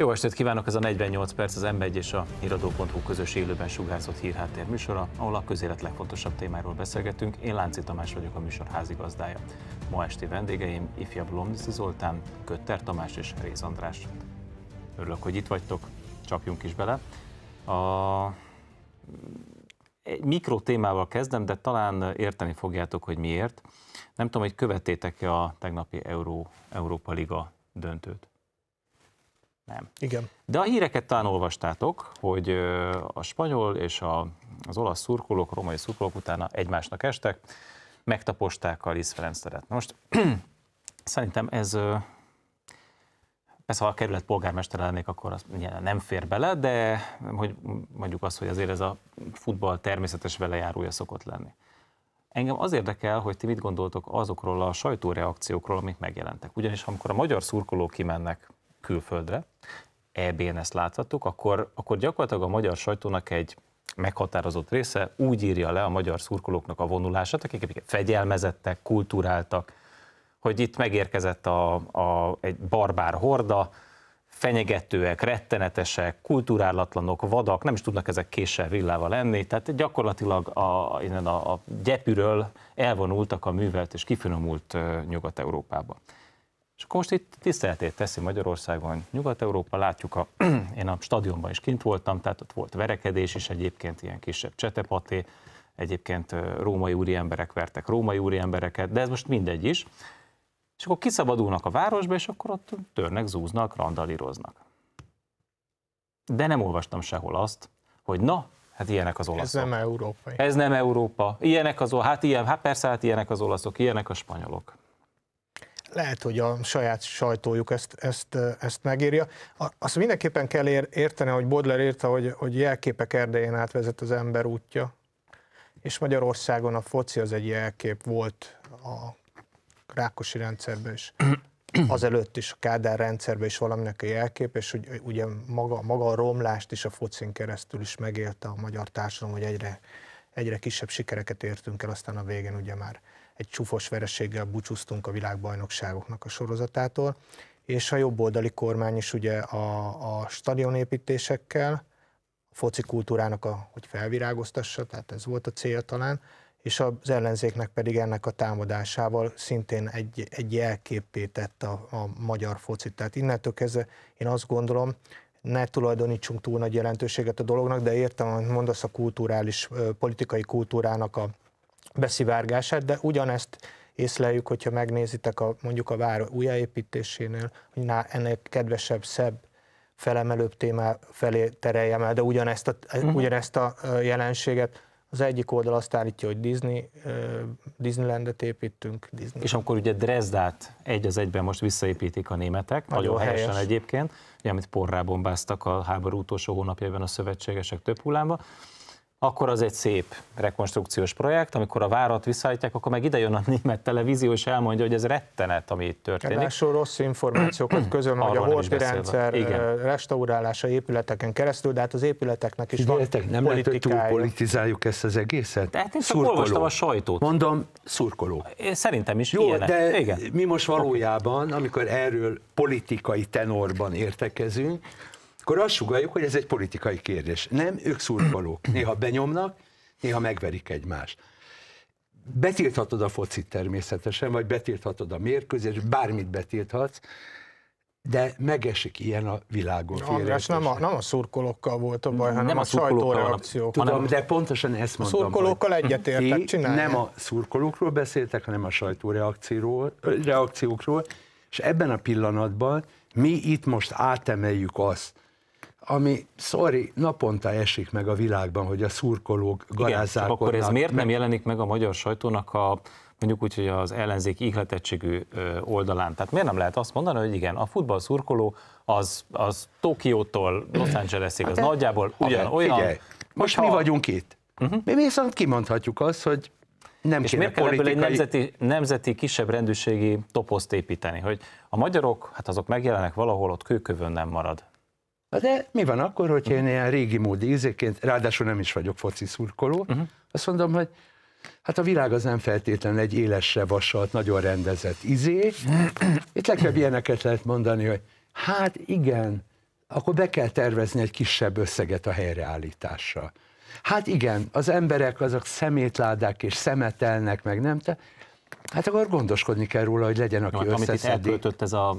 Jó estét kívánok, ez a 48 perc az M1 és a iradó.hu közös élőben sugárzott hírháttér műsora, ahol a közélet legfontosabb témáról beszélgetünk. Én Lánci Tamás vagyok a műsor házigazdája. Ma esti vendégeim ifjabb Lomnici Zoltán, Kötter Tamás és Réz András. Örülök, hogy itt vagytok, csapjunk is bele. A egy mikro témával kezdem, de talán érteni fogjátok, hogy miért. Nem tudom, hogy követétek-e a tegnapi Euró, Európa Liga döntőt. Nem. Igen. De a híreket talán olvastátok, hogy a spanyol és a, az olasz szurkolók, a romai szurkolók utána egymásnak estek, megtaposták a Liz Ferenc teret. Most szerintem ez Persze, ha a kerület polgármester lennék, akkor az nem fér bele, de hogy mondjuk azt, hogy azért ez a futball természetes velejárója szokott lenni. Engem az érdekel, hogy ti mit gondoltok azokról a sajtóreakciókról, amik megjelentek. Ugyanis amikor a magyar szurkolók kimennek külföldre, EB-n ezt láthattuk, akkor, akkor gyakorlatilag a magyar sajtónak egy meghatározott része úgy írja le a magyar szurkolóknak a vonulását, akik fegyelmezettek, kultúráltak, hogy itt megérkezett a, a, egy barbár horda, fenyegetőek, rettenetesek, kultúrálatlanok, vadak, nem is tudnak ezek késsel villával lenni, tehát gyakorlatilag a, a, a gyepüről elvonultak a művelt és kifinomult Nyugat-Európába. És akkor most itt tiszteletét teszi Magyarországon, Nyugat-Európa, látjuk, a, én a stadionban is kint voltam, tehát ott volt verekedés is, egyébként ilyen kisebb csetepaté, egyébként római úri emberek vertek római úri embereket, de ez most mindegy is. És akkor kiszabadulnak a városba, és akkor ott törnek, zúznak, randalíroznak. De nem olvastam sehol azt, hogy na, hát ilyenek az olaszok. Ez nem európai. Ez nem Európa. Ilyenek az, hát, ilyen, hát persze, hát ilyenek az olaszok, ilyenek a spanyolok lehet, hogy a saját sajtójuk ezt, ezt, ezt megírja. Azt mindenképpen kell érteni, hogy Bodler írta, hogy, hogy jelképek erdején átvezet az ember útja, és Magyarországon a foci az egy jelkép volt a Rákosi rendszerben is, azelőtt is a Kádár rendszerben is valaminek a jelkép, és ugye maga, maga a romlást is a focin keresztül is megélte a magyar társadalom, hogy egyre, egyre kisebb sikereket értünk el, aztán a végén ugye már egy csúfos vereséggel búcsúztunk a világbajnokságoknak a sorozatától, és a jobboldali kormány is ugye a, a stadionépítésekkel, a foci kultúrának, a, hogy felvirágoztassa, tehát ez volt a célja talán, és az ellenzéknek pedig ennek a támadásával szintén egy, egy jelképpé tett a, a magyar focit. Tehát innentől kezdve én azt gondolom, ne tulajdonítsunk túl nagy jelentőséget a dolognak, de értem, hogy mondasz a kulturális, politikai kultúrának a, beszivárgását, de ugyanezt észleljük, hogyha megnézitek a, mondjuk a vár újjáépítésénél, hogy na, ennél kedvesebb, szebb, felemelőbb témá felé tereljem el, de ugyanezt a, uh-huh. ugyanezt a jelenséget az egyik oldal azt állítja, hogy Disney, Disneylandet építünk. Disney. És akkor ugye Dresdát egy az egyben most visszaépítik a németek, nagyon, nagyon helyesen helyes. egyébként, ugye, amit porrá bombáztak a háború utolsó hónapjában a szövetségesek több hullámba, akkor az egy szép rekonstrukciós projekt, amikor a várat visszaállítják, akkor meg jön a német televízió, és elmondja, hogy ez rettenet, ami itt történik. Ráadásul rossz információkat közöl, hogy a Horsby rendszer Igen. restaurálása épületeken keresztül, de hát az épületeknek is Figyeltek, van nem lehet, hogy túl politizáljuk ezt az egészet? hát én szurkoló. olvastam a sajtót. Mondom, szurkoló. Én szerintem is Jó, ilyenek. de Igen. mi most valójában, amikor erről politikai tenorban értekezünk, akkor azt sugaljuk, hogy ez egy politikai kérdés. Nem, ők szurkolók. Néha benyomnak, néha megverik egymást. Betilthatod a focit természetesen, vagy betilthatod a mérkőzést, bármit betilthatsz, de megesik ilyen a világon. András, nem a, nem a szurkolókkal volt a baj, hanem nem a, a sajtóreakciók. Tudom, hanem, de pontosan ezt mondom. A szurkolókkal egyetértek, csinálják. Nem a szurkolókról beszéltek, hanem a sajtóreakciókról, és ebben a pillanatban mi itt most átemeljük azt, ami, sorry, naponta esik meg a világban, hogy a szurkolók garázzák. Akkor ez miért nem jelenik meg a magyar sajtónak a mondjuk úgy, hogy az ellenzék ihletettségű oldalán. Tehát miért nem lehet azt mondani, hogy igen, a futball szurkoló az, az Tokiótól Los Angelesig, az hát, nagyjából hát olyan. Figyelj, most ha... mi vagyunk itt. Uh-huh. Mi viszont kimondhatjuk azt, hogy nem és miért politikai... kell egy nemzeti, nemzeti kisebb rendűségi toposzt építeni, hogy a magyarok, hát azok megjelennek valahol, ott kőkövön nem marad. De mi van akkor, hogy én ilyen régi módi ízéként, ráadásul nem is vagyok foci szurkoló, uh-huh. azt mondom, hogy hát a világ az nem feltétlen egy élesre vasalt, nagyon rendezett izé. Itt legfeljebb ilyeneket lehet mondani, hogy hát igen, akkor be kell tervezni egy kisebb összeget a helyreállításra. Hát igen, az emberek azok szemétládák és szemetelnek, meg nem, te, Hát akkor gondoskodni kell róla, hogy legyen, aki Jó, hát Amit itt elköltött ez a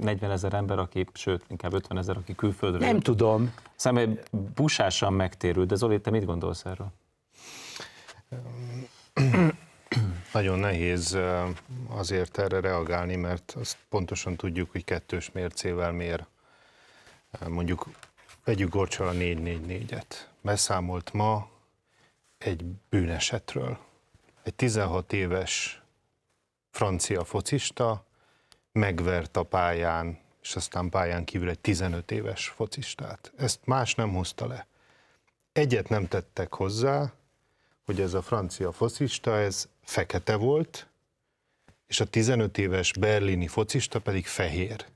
40 ezer ember, aki, sőt, inkább 50 ezer, aki külföldről. Nem tudom. Szerintem busásan megtérül, de Zoli, te mit gondolsz erről? Nagyon nehéz azért erre reagálni, mert azt pontosan tudjuk, hogy kettős mércével mér. Mondjuk vegyük gorcsol a 444-et. Beszámolt ma egy bűnesetről. Egy 16 éves francia focista megvert a pályán, és aztán pályán kívül egy 15 éves focistát. Ezt más nem hozta le. Egyet nem tettek hozzá, hogy ez a francia focista, ez fekete volt, és a 15 éves berlini focista pedig fehér.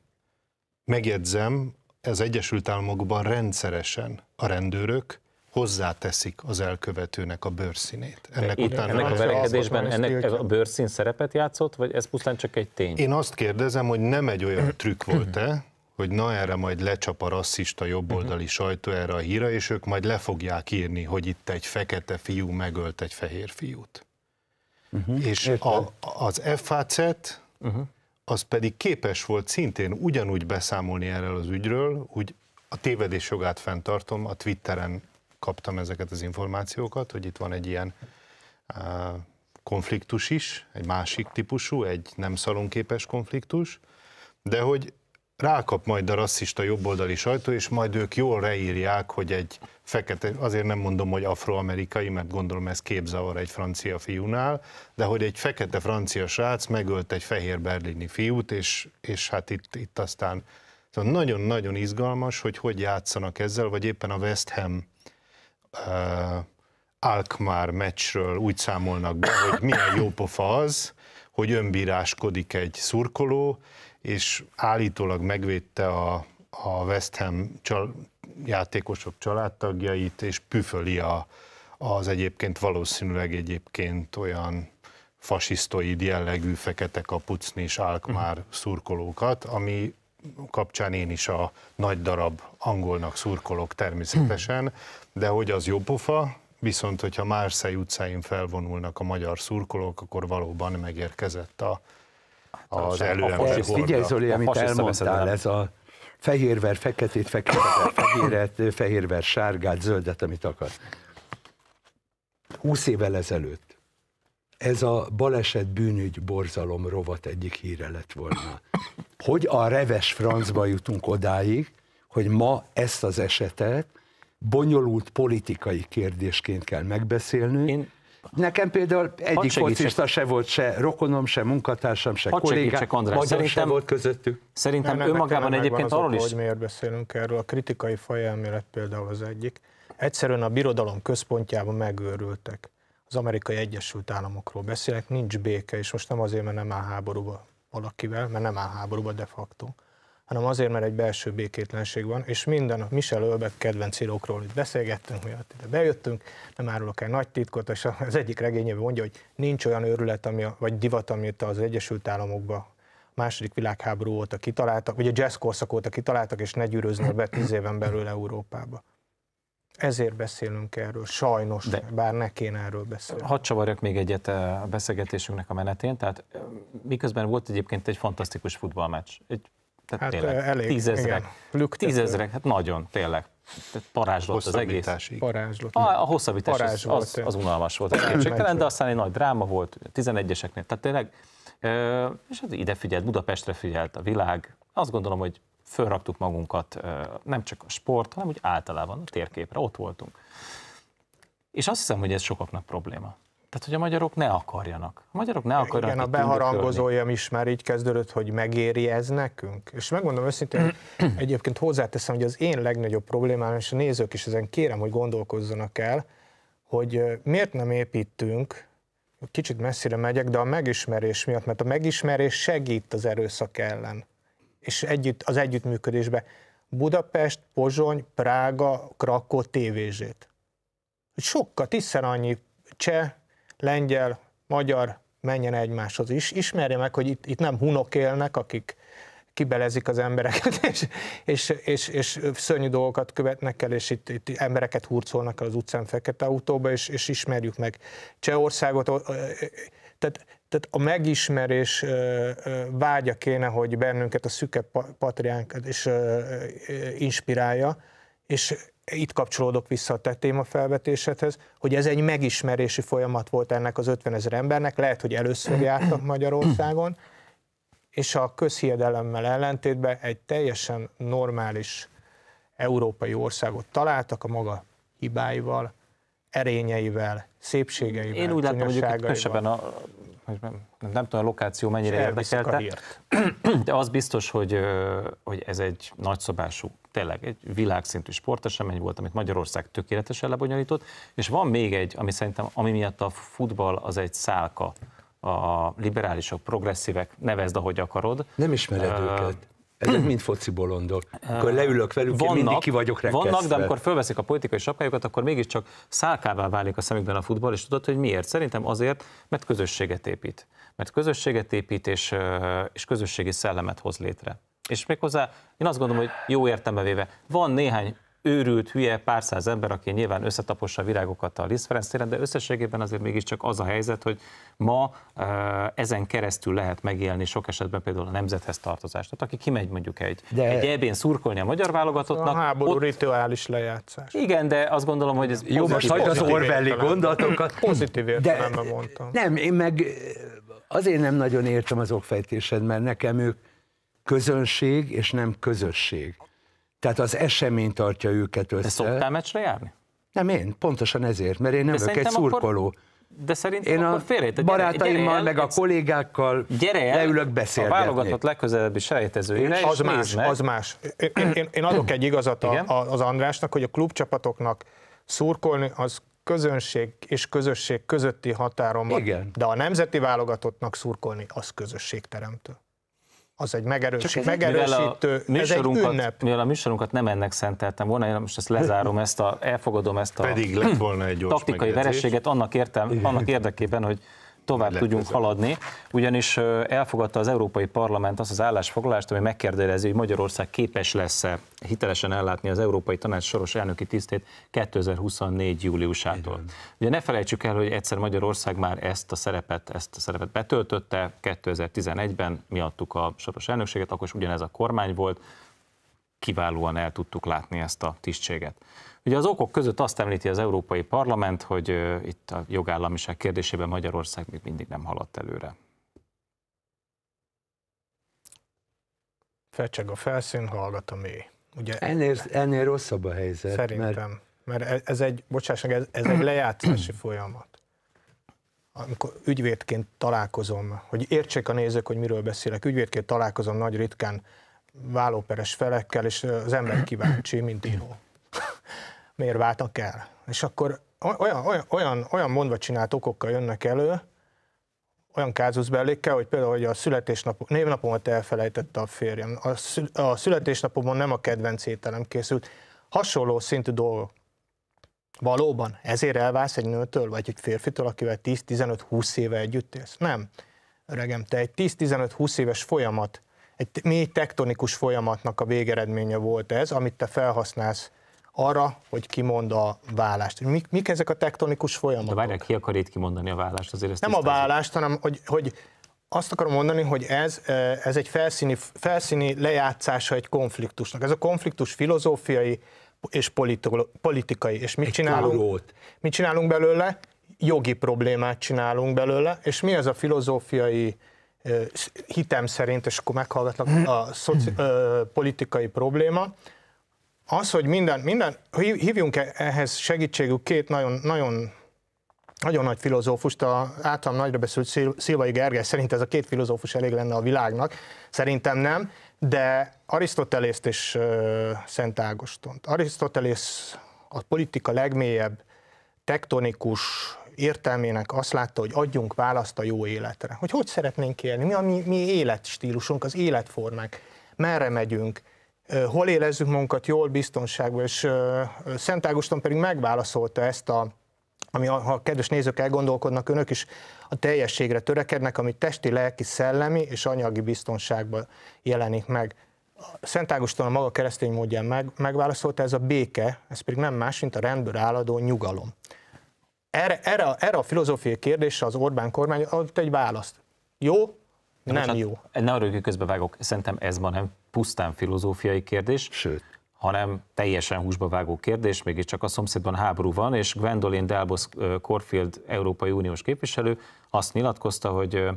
Megjegyzem, az Egyesült Államokban rendszeresen a rendőrök hozzáteszik az elkövetőnek a bőrszínét. Ennek, Én, után ennek a verekedésben ennek ez a bőrszín szerepet játszott, vagy ez pusztán csak egy tény? Én azt kérdezem, hogy nem egy olyan trükk volt-e, hogy na erre majd lecsap a rasszista jobboldali sajtó erre a híra, és ők majd le fogják írni, hogy itt egy fekete fiú megölt egy fehér fiút. Uh-huh. És a, az FAC uh-huh. az pedig képes volt szintén ugyanúgy beszámolni erről az ügyről, úgy a tévedés jogát fenntartom, a Twitteren kaptam ezeket az információkat, hogy itt van egy ilyen konfliktus is, egy másik típusú, egy nem szalonképes konfliktus, de hogy rákap majd a rasszista jobboldali sajtó, és majd ők jól reírják, hogy egy fekete, azért nem mondom, hogy afroamerikai, mert gondolom ez képzavar egy francia fiúnál, de hogy egy fekete francia srác megölt egy fehér berlini fiút, és, és hát itt, itt aztán szóval nagyon-nagyon szóval izgalmas, hogy hogy játszanak ezzel, vagy éppen a West Ham Alkmaar meccsről úgy számolnak be, hogy milyen jó pofa az, hogy önbíráskodik egy szurkoló, és állítólag megvédte a, a West Ham csal, játékosok családtagjait, és püföli a, az egyébként valószínűleg egyébként olyan fasisztoid jellegű fekete kapucni és álkmár mhm. szurkolókat, ami kapcsán én is a nagy darab angolnak szurkolok természetesen, de hogy az jó pofa, viszont hogyha Márszei utcáin felvonulnak a magyar szurkolók, akkor valóban megérkezett a, hát az előember Figyelj Zoli, amit elmondtál, ez a fehérver, feketét, feketét, fehéret, fehérver, sárgát, zöldet, amit akar. 20 évvel ezelőtt ez a baleset bűnügy borzalom rovat egyik híre lett volna. Hogy a reves francba jutunk odáig, hogy ma ezt az esetet bonyolult politikai kérdésként kell megbeszélnünk. Én... Nekem például egyik focista se volt, se rokonom, se munkatársam, se kollégám, magyar szerintem, se volt közöttük. Szerintem nem, önmagában egyébként arról oka, is... hogy miért beszélünk erről. A kritikai fajelmélet például az egyik. Egyszerűen a birodalom központjában megőrültek az amerikai Egyesült Államokról beszélek, nincs béke, és most nem azért, mert nem áll háborúba valakivel, mert nem áll háborúba de facto, hanem azért, mert egy belső békétlenség van, és minden a Michel Ölbek kedvenc írókról itt beszélgettünk, miatt ide bejöttünk, nem árulok el nagy titkot, és az egyik regényében mondja, hogy nincs olyan őrület, ami, a, vagy divat, amit az Egyesült Államokban második világháború óta kitaláltak, a jazz korszak óta kitaláltak, és ne gyűröznek be tíz éven belül Európába. Ezért beszélünk erről, sajnos, De bár ne kéne erről beszélni. Hadd csavarjak még egyet a beszélgetésünknek a menetén, tehát miközben volt egyébként egy fantasztikus futballmeccs, egy tehát hát tényleg, elég, tízezrek, igen, tízezrek, hát nagyon, tényleg. Tehát parázslott az egész. Parázslott. A, a hosszabbítás Parázs az, az, az, unalmas volt, az kétségtelen, de aztán egy nagy dráma volt, 11-eseknél, tehát tényleg, és hát ide figyelt, Budapestre figyelt a világ, azt gondolom, hogy fölraktuk magunkat nem csak a sport, hanem úgy általában a térképre, ott voltunk. És azt hiszem, hogy ez sokaknak probléma. Tehát, hogy a magyarok ne akarjanak. A magyarok ne akarjanak. Igen, a beharangozójam is már így kezdődött, hogy megéri ez nekünk. És megmondom őszintén, egyébként hozzáteszem, hogy az én legnagyobb problémám, és a nézők is ezen kérem, hogy gondolkozzanak el, hogy miért nem építünk, kicsit messzire megyek, de a megismerés miatt, mert a megismerés segít az erőszak ellen és együtt, az együttműködésbe. Budapest, Pozsony, Prága, Krakó tévézsét. Sokkal, tízszer annyi cseh, lengyel, magyar menjen egymáshoz is. Ismerje meg, hogy itt, itt nem hunok élnek, akik kibelezik az embereket, és, és, és, és szörnyű dolgokat követnek el, és itt, itt embereket hurcolnak el az utcán fekete autóba, és, és ismerjük meg Csehországot. Tehát tehát a megismerés vágya kéne, hogy bennünket a szüke patriánk is inspirálja, és itt kapcsolódok vissza a te témafelvetésedhez, hogy ez egy megismerési folyamat volt ennek az 50 ezer embernek, lehet, hogy először jártak Magyarországon, és a közhiedelemmel ellentétben egy teljesen normális európai országot találtak a maga hibáival, erényeivel, szépségeivel, Én úgy látom, hogy a nem, nem, nem tudom, a lokáció mennyire érdekelte. De az biztos, hogy, hogy ez egy nagyszabású, tényleg egy világszintű sportesemény volt, amit Magyarország tökéletesen lebonyolított, és van még egy, ami szerintem, ami miatt a futball az egy szálka, a liberálisok, progresszívek, nevezd, ahogy akarod. Nem ismered uh, őket. Ezek mind foci bolondok. Akkor leülök velük, vannak, én mindig ki vagyok rekesztve. Vannak, de amikor fölveszik a politikai sapkájukat, akkor mégiscsak szálkává válik a szemükben a futball, és tudod, hogy miért? Szerintem azért, mert közösséget épít. Mert közösséget épít, és, és közösségi szellemet hoz létre. És méghozzá én azt gondolom, hogy jó értelme véve, van néhány őrült, hülye pár száz ember, aki nyilván összetapossa a virágokat a Liszt Ferenc téren, de összességében azért mégiscsak az a helyzet, hogy ma ezen keresztül lehet megélni sok esetben például a nemzethez tartozást. Tehát aki kimegy mondjuk egy, de egy ebén szurkolni a magyar válogatottnak. A háború ott... rituális lejátszás. Igen, de azt gondolom, hogy ez pozitív, Jó, most hagyd az orvelli gondolatokat. Pozitív értelemben mondtam. Nem, én meg azért nem nagyon értem az okfejtésed, mert nekem ők közönség és nem közösség. Tehát az esemény tartja őket össze. De szoktál meccsre járni? Nem én, pontosan ezért, mert én nem vagyok egy szurkoló. Akkor... De szerintem Én a félrejt, barátaimmal, gyere el, meg a kollégákkal gyere el, leülök beszélni. A válogatott legközelebbi selejtezőjére Az más, az más. Én, én, én adok egy igazat a, az Andrásnak, hogy a klubcsapatoknak szurkolni az közönség és közösség közötti határon van, Igen. de a nemzeti válogatottnak szurkolni az közösségteremtő az egy megerősítő, Csak megerősítő mivel a ez egy ünnep. Mivel a műsorunkat nem ennek szenteltem volna, én most ezt lezárom, ezt a, elfogadom ezt a Pedig lett volna egy taktikai megjegyzés. vereséget annak, értem, annak érdekében, hogy tovább Legközel. tudjunk haladni, ugyanis elfogadta az Európai Parlament azt az állásfoglalást, ami megkérdezi, hogy Magyarország képes lesz-e hitelesen ellátni az Európai Tanács soros elnöki tisztét 2024. júliusától. Igen. Ugye ne felejtsük el, hogy egyszer Magyarország már ezt a szerepet, ezt a szerepet betöltötte 2011-ben, mi adtuk a soros elnökséget, akkor is ugyanez a kormány volt, kiválóan el tudtuk látni ezt a tisztséget. Ugye az okok között azt említi az Európai Parlament, hogy itt a jogállamiság kérdésében Magyarország még mindig nem haladt előre. Fecseg a felszín, hallgat a mély. Ugye, ennél, ennél rosszabb a helyzet. Szerintem, mert, mert ez egy, bocsáss ez, ez egy lejátszási folyamat. Amikor ügyvédként találkozom, hogy értsék a nézők, hogy miről beszélek, ügyvédként találkozom nagy ritkán vállóperes felekkel, és az ember kíváncsi, mint író miért váltak el. És akkor olyan, olyan, olyan, olyan mondva csinált okokkal jönnek elő, olyan kázusbellékkel, hogy például, hogy a születésnap, névnapomat elfelejtette a férjem, a, a születésnapomon nem a kedvenc ételem készült, hasonló szintű dolgok. Valóban ezért elválsz egy nőtől, vagy egy férfitől, akivel 10-15-20 éve együtt élsz? Nem. Öregem, te egy 10-15-20 éves folyamat, egy mély tektonikus folyamatnak a végeredménye volt ez, amit te felhasználsz arra, hogy kimond a vállást. Mik, mik ezek a tektonikus folyamatok? De várják, ki akar itt kimondani a vállást? Azért ezt Nem a vállást, hanem hogy, hogy azt akarom mondani, hogy ez, eh, ez egy felszíni, felszíni lejátszása egy konfliktusnak. Ez a konfliktus filozófiai és politikai. És mit egy csinálunk? Tárót. Mit csinálunk belőle? Jogi problémát csinálunk belőle, és mi ez a filozófiai eh, hitem szerint, és akkor meghallgatlak, a szoci, eh, politikai probléma, az, hogy minden, minden hívjunk ehhez segítségük két nagyon, nagyon nagyon nagy filozófust, a általam nagyra beszélt Szilvai Gergely szerint ez a két filozófus elég lenne a világnak, szerintem nem, de Arisztotelészt és Szent Ágostont. Arisztotelész a politika legmélyebb tektonikus értelmének azt látta, hogy adjunk választ a jó életre. Hogy hogy szeretnénk élni, mi a mi, mi életstílusunk, az életformák, merre megyünk, hol érezzük magunkat jól, biztonságban, és Szent Ágoston pedig megválaszolta ezt a ami, ha a kedves nézők elgondolkodnak, önök is a teljességre törekednek, ami testi, lelki, szellemi és anyagi biztonságban jelenik meg. Szent Ágoston a maga keresztény módján meg, megválaszolta, ez a béke, ez pedig nem más, mint a rendből álladó nyugalom. Erre, erre, erre a filozófiai kérdésre az Orbán kormány adott egy választ. Jó, nem jó. Ne arra, hogy közbevágok, szerintem ez ma nem pusztán filozófiai kérdés. Sőt hanem teljesen húsba vágó kérdés, mégis csak a szomszédban háború van, és Gwendolyn Delbos Corfield, Európai Uniós képviselő azt nyilatkozta, hogy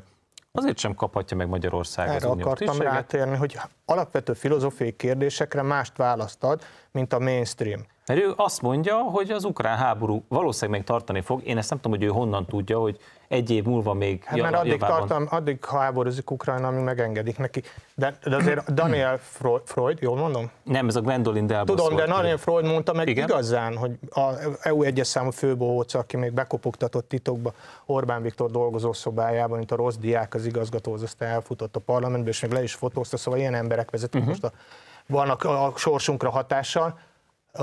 azért sem kaphatja meg Magyarország Erre az uniós akartam tisztséget. rátérni, hogy alapvető filozófiai kérdésekre mást választad, mint a mainstream. Mert ő azt mondja, hogy az ukrán háború valószínűleg még tartani fog. Én ezt nem tudom, hogy ő honnan tudja, hogy egy év múlva még hát mert addig, tartam, addig háborúzik Ukrajna, amíg megengedik neki. De, de azért Daniel Freud, jól mondom? Nem, ez a Gwendolyn Delbos Tudom, volt, de Daniel Freud mondta meg igen? igazán, hogy a EU egyes számú főbohóca, aki még bekopogtatott titokba Orbán Viktor dolgozószobájában, mint a rossz diák, az igazgatóhoz, azt elfutott a parlamentbe, és még le is fotózta, szóval ilyen emberek vezetik uh-huh. most a vannak a sorsunkra hatással,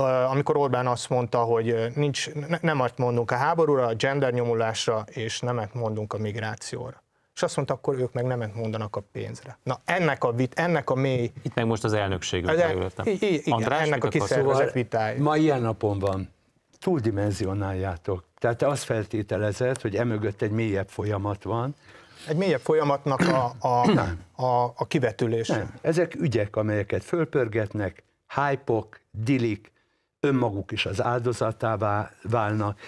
amikor Orbán azt mondta, hogy nincs, nem azt mondunk a háborúra, a gendernyomulásra, nyomulásra, és nemet mondunk a migrációra. És azt mondta, akkor ők meg nemet mondanak a pénzre. Na ennek a, vit, ennek a mély... Itt meg most az elnökség elültem. András, ennek a kiszervezett vitája. Ma ilyen napon van. Túldimenzionáljátok. Tehát te azt feltételezed, hogy emögött egy mélyebb folyamat van, egy mélyebb folyamatnak a, a, a, a kivetülése. Nem. Ezek ügyek, amelyeket fölpörgetnek, hype-ok, dilik, önmaguk is az áldozatává válnak.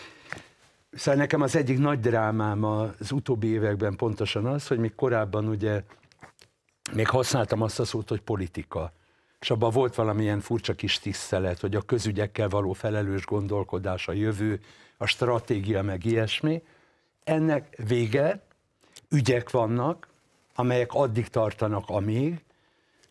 Szóval nekem az egyik nagy drámám az utóbbi években pontosan az, hogy még korábban ugye még használtam azt a szót, hogy politika. És abban volt valamilyen furcsa kis tisztelet, hogy a közügyekkel való felelős gondolkodás, a jövő, a stratégia, meg ilyesmi. Ennek vége, ügyek vannak, amelyek addig tartanak, amíg.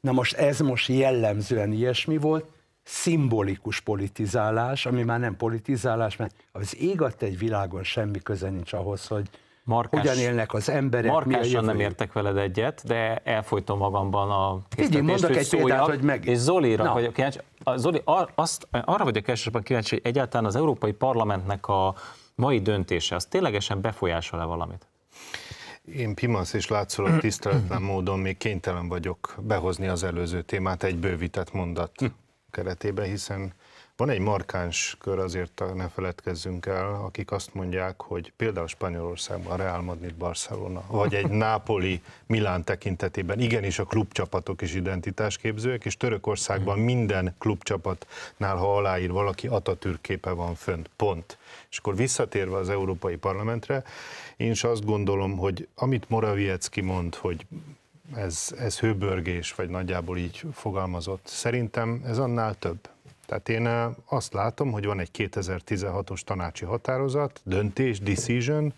Na most ez most jellemzően ilyesmi volt, szimbolikus politizálás, ami már nem politizálás, mert az ég egy világon semmi köze nincs ahhoz, hogy Markás, hogyan élnek az emberek. Markásan nem értek veled egyet, de elfolytom magamban a Figyelj, mondok egy szóljak, példát, hogy meg... És Zolira no. vagyok kíváncsi. Zoli, ar, azt, arra vagyok elsősorban kíváncsi, hogy egyáltalán az Európai Parlamentnek a mai döntése, az ténylegesen befolyásol-e valamit? Én pimasz és látszólag tiszteletlen módon még kénytelen vagyok behozni az előző témát egy bővített mondat keretében, hiszen van egy markáns kör, azért ne feledkezzünk el, akik azt mondják, hogy például Spanyolországban Real Madrid, Barcelona, vagy egy Nápoli, Milán tekintetében igenis a klubcsapatok is identitásképzőek, és Törökországban mm. minden klubcsapatnál, ha aláír valaki, Atatürk képe van fönt, pont. És akkor visszatérve az Európai Parlamentre, én is azt gondolom, hogy amit Moraviecki mond, hogy ez, ez hőbörgés, vagy nagyjából így fogalmazott. Szerintem ez annál több. Tehát én eh, azt látom, hogy van egy 2016-os tanácsi határozat, döntés, decision,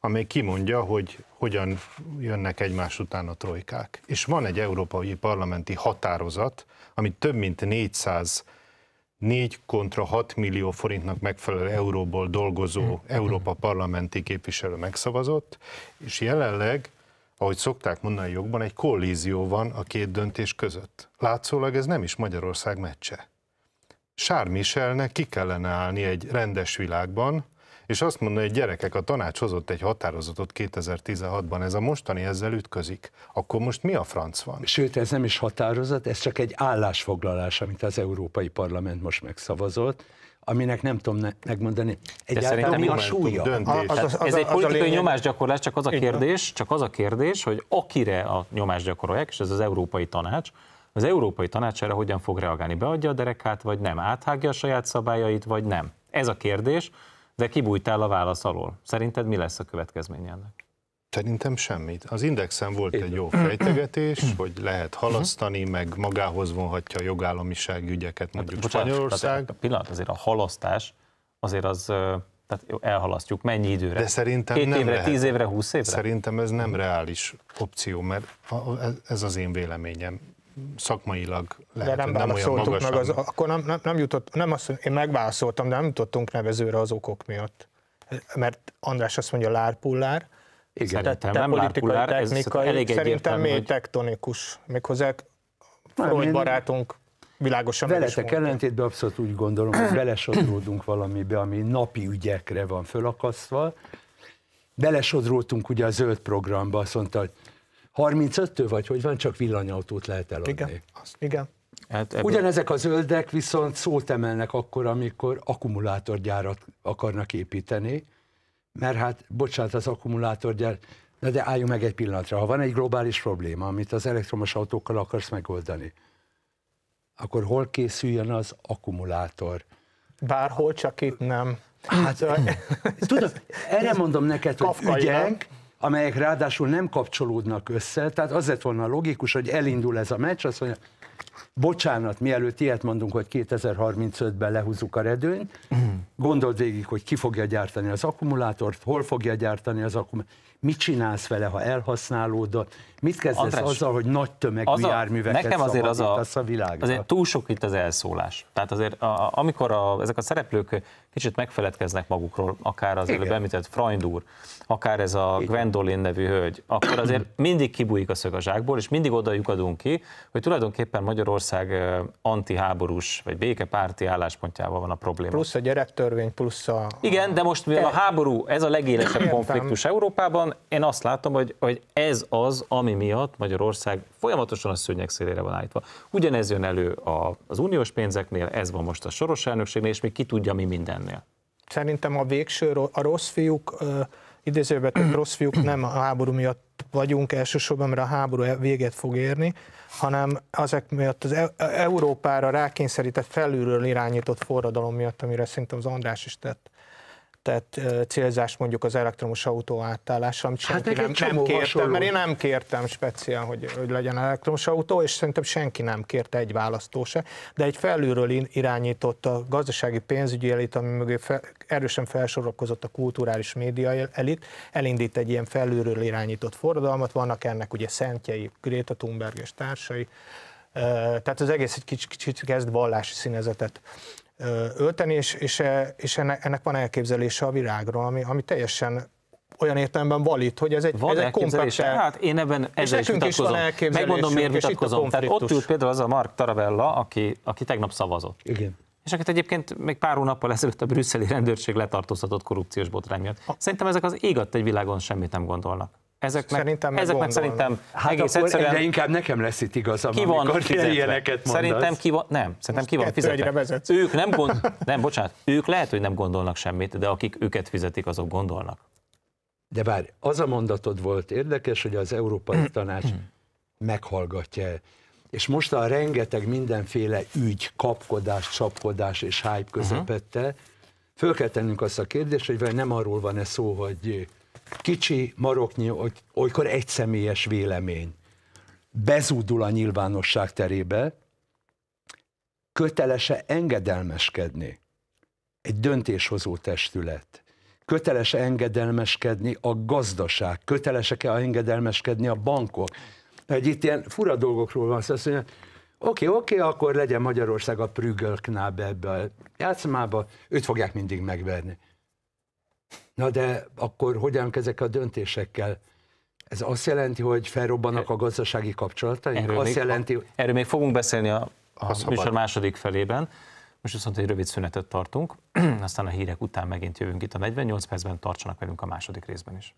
amely kimondja, hogy hogyan jönnek egymás után a trojkák. És van egy európai parlamenti határozat, amit több mint 400 4 kontra 6 millió forintnak megfelelő euróból dolgozó mm-hmm. Európa parlamenti képviselő megszavazott, és jelenleg ahogy szokták mondani jogban, egy kollízió van a két döntés között. Látszólag ez nem is Magyarország meccse. Sármiselnek ki kellene állni egy rendes világban, és azt mondani, hogy gyerekek, a tanács hozott egy határozatot 2016-ban, ez a mostani ezzel ütközik, akkor most mi a franc van? Sőt, ez nem is határozat, ez csak egy állásfoglalás, amit az Európai Parlament most megszavazott, aminek nem tudom ne, megmondani. Egyáltalán mi a súlya? Döntés. Az, az, az, ez egy politikai lényeg... nyomásgyakorlás, csak az a kérdés, csak az a kérdés, hogy akire a nyomást gyakorolják, és ez az Európai Tanács, az Európai Tanács erre hogyan fog reagálni? Beadja a derekát, vagy nem? Áthágja a saját szabályait, vagy nem? Ez a kérdés, de kibújtál a válasz alól. Szerinted mi lesz a következménye ennek? Szerintem semmit. Az Indexen volt Én egy jó fejtegetés, hogy lehet halasztani, mm-hmm. meg magához vonhatja a jogállamiság ügyeket hát, mondjuk hát, bocsánat, Spanyolország. pillanat, azért a halasztás azért az tehát elhalasztjuk. Mennyi időre? De szerintem Két nem évre, lehet. tíz évre, húsz évre? Szerintem ez nem reális opció, mert ez az én véleményem szakmailag lehet, de nem, nem olyan magasan. Meg az, akkor nem, nem, nem jutott, nem azt, én megválaszoltam, de nem jutottunk nevezőre az okok miatt. Mert András azt mondja, lárpullár, igen, szerintem nem politikai, technikai, ez elég szerintem mély hogy... tektonikus, méghozzá Freud barátunk világosan Veletek ellentétben abszolút úgy gondolom, hogy belesodródunk valamibe, ami napi ügyekre van fölakasztva. Belesodródtunk ugye a zöld programba, azt mondta, hogy 35-től vagy, hogy van, csak villanyautót lehet eladni. Igen, azt, igen. Hát ebből... Ugyanezek a zöldek viszont szót emelnek akkor, amikor akkumulátorgyárat akarnak építeni, mert hát, bocsánat, az akkumulátorgyár, de, de álljunk meg egy pillanatra. Ha van egy globális probléma, amit az elektromos autókkal akarsz megoldani, akkor hol készüljön az akkumulátor? Bárhol, csak itt nem. Hát, tudod, erre mondom neked, hogy Kafkai, ügyek, amelyek ráadásul nem kapcsolódnak össze, tehát az lett volna logikus, hogy elindul ez a meccs, azt mondja, bocsánat, mielőtt ilyet mondunk, hogy 2035-ben lehúzzuk a redőnyt, gondold végig, hogy ki fogja gyártani az akkumulátort, hol fogja gyártani az akkumulátort, mit csinálsz vele, ha elhasználódott? mit kezdesz András, azzal, hogy nagy tömegű az a, járműveket nekem azért az a, a világra. Azért túl sok itt az elszólás. Tehát azért, a, amikor a, ezek a szereplők kicsit megfeledkeznek magukról, akár az Igen. előbb említett Freund úr, akár ez a Gwendolyn nevű hölgy, akkor azért mindig kibújik a szög a zsákból, és mindig oda lyukadunk ki, hogy tulajdonképpen Magyarország antiháborús vagy békepárti álláspontjával van a probléma. Plusz a gyerektörvény, plusz a... Igen, de most mivel a háború, ez a legélesebb konfliktus Európában, én azt látom, hogy, hogy ez az, ami miatt Magyarország folyamatosan a szőnyek szélére van állítva. Ugyanez jön elő a, az uniós pénzeknél, ez van most a soros elnökségnél, és még ki tudja mi mindennél. Szerintem a végső, a rossz fiúk idézőben tett rossz fiúk nem a háború miatt vagyunk elsősorban, mert a háború véget fog érni, hanem azek miatt az e- Európára rákényszerített felülről irányított forradalom miatt, amire szerintem az András is tett tett célzás mondjuk az elektromos autó átállásra, amit hát senki hát nem, nem kérte, mert én nem kértem speciál, hogy, hogy legyen elektromos autó, és szerintem senki nem kérte egy választó se, de egy felülről irányított a gazdasági pénzügyi elit, ami mögé fel, erősen felsorakozott a kulturális média elit, elindít egy ilyen felülről irányított forradalmat, vannak ennek ugye szentjei, Greta Thunberg és társai, tehát az egész egy kicsit, kicsit kezd vallási színezetet ölteni, és, és, e, és ennek, ennek van elképzelése a világról, ami, ami teljesen olyan értelemben valit, hogy ez egy, van ez egy kompakt Hát én ebben ezzel is vitatkozom. Is Megmondom, miért vitatkozom. Tehát ott ült például az a Mark Tarabella, aki, aki tegnap szavazott. Igen. És akit egyébként még pár hónappal ezelőtt a brüsszeli rendőrség letartóztatott korrupciós botrány miatt. Szerintem ezek az ég egy világon semmit nem gondolnak meg, szerintem meg ezeknek gondolom. szerintem hát egész egyszerűen... Egyre inkább nekem lesz itt igazam, ki van amikor fizetve. ilyeneket mondasz. Szerintem ki van, nem, szerintem Most ki van fizetve. Ők nem, gond, nem, bocsánat, ők lehet, hogy nem gondolnak semmit, de akik őket fizetik, azok gondolnak. De bár az a mondatod volt érdekes, hogy az Európai Tanács meghallgatja és most a rengeteg mindenféle ügy, kapkodás, csapkodás és hype mhm. közepette, uh-huh. föl kell tennünk azt a kérdést, hogy vagy nem arról van-e szó, hogy kicsi maroknyi, olykor egyszemélyes vélemény bezúdul a nyilvánosság terébe, kötelese engedelmeskedni egy döntéshozó testület, kötelese engedelmeskedni a gazdaság, kötelesek-e engedelmeskedni a bankok. Egy itt ilyen fura dolgokról van szó, azt mondja, oké, oké, akkor legyen Magyarország a prügölknáb ebbe a játszmába, őt fogják mindig megverni. Na de akkor hogyan kezdek a döntésekkel? Ez azt jelenti, hogy felrobbanak a gazdasági kapcsolataink? Erről azt még, jelenti, erről még fogunk beszélni a, a, a műsor második felében. Most viszont egy rövid szünetet tartunk, aztán a hírek után megint jövünk itt a 48 percben, tartsanak velünk a második részben is.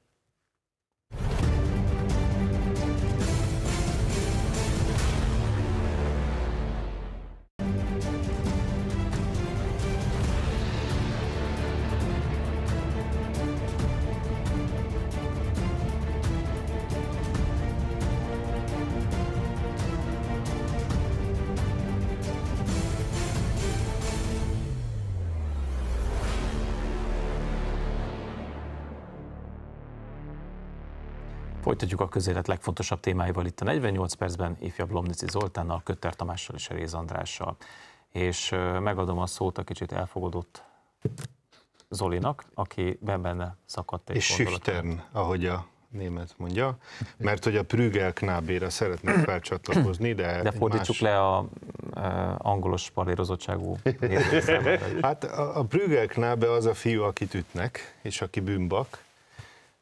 Folytatjuk a közélet legfontosabb témáival itt a 48 percben, ifjabb Lomnici Zoltánnal, Kötter Tamással és Réz Andrással. És megadom a szót a kicsit elfogadott Zolinak, aki benne szakadt egy És süchtern, ahogy a német mondja, mert hogy a Prügel knábéra szeretnék felcsatlakozni, de... De fordítsuk más... le a a angolos palérozottságú Hát a, a Prügel knábe az a fiú, akit ütnek, és aki bűnbak,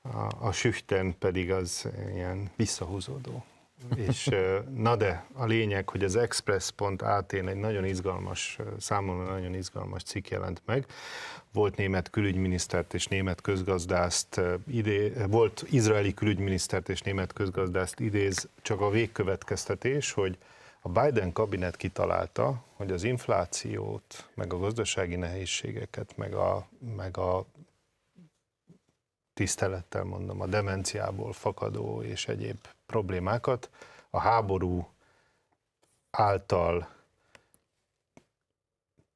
a, a süsten pedig az ilyen visszahúzódó. És na de, a lényeg, hogy az express.at-n egy nagyon izgalmas, számomra nagyon izgalmas cikk jelent meg. Volt német külügyminisztert és német közgazdást, idé, volt izraeli külügyminisztert és német közgazdást idéz, csak a végkövetkeztetés, hogy a Biden kabinet kitalálta, hogy az inflációt, meg a gazdasági nehézségeket, meg a, meg a tisztelettel mondom, a demenciából fakadó és egyéb problémákat, a háború által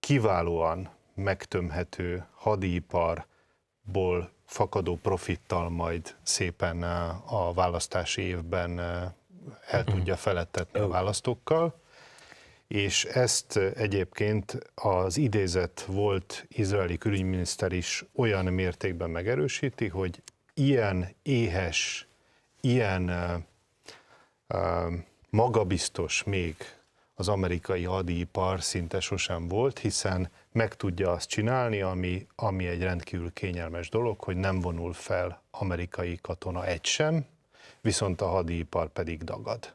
kiválóan megtömhető hadiparból fakadó profittal majd szépen eh, a választási évben eh, el tudja felettetni a választókkal és ezt egyébként az idézett volt izraeli külügyminiszter is olyan mértékben megerősíti, hogy ilyen éhes, ilyen uh, uh, magabiztos még az amerikai hadipar szinte sosem volt, hiszen meg tudja azt csinálni, ami, ami egy rendkívül kényelmes dolog, hogy nem vonul fel amerikai katona egy sem, viszont a hadipar pedig dagad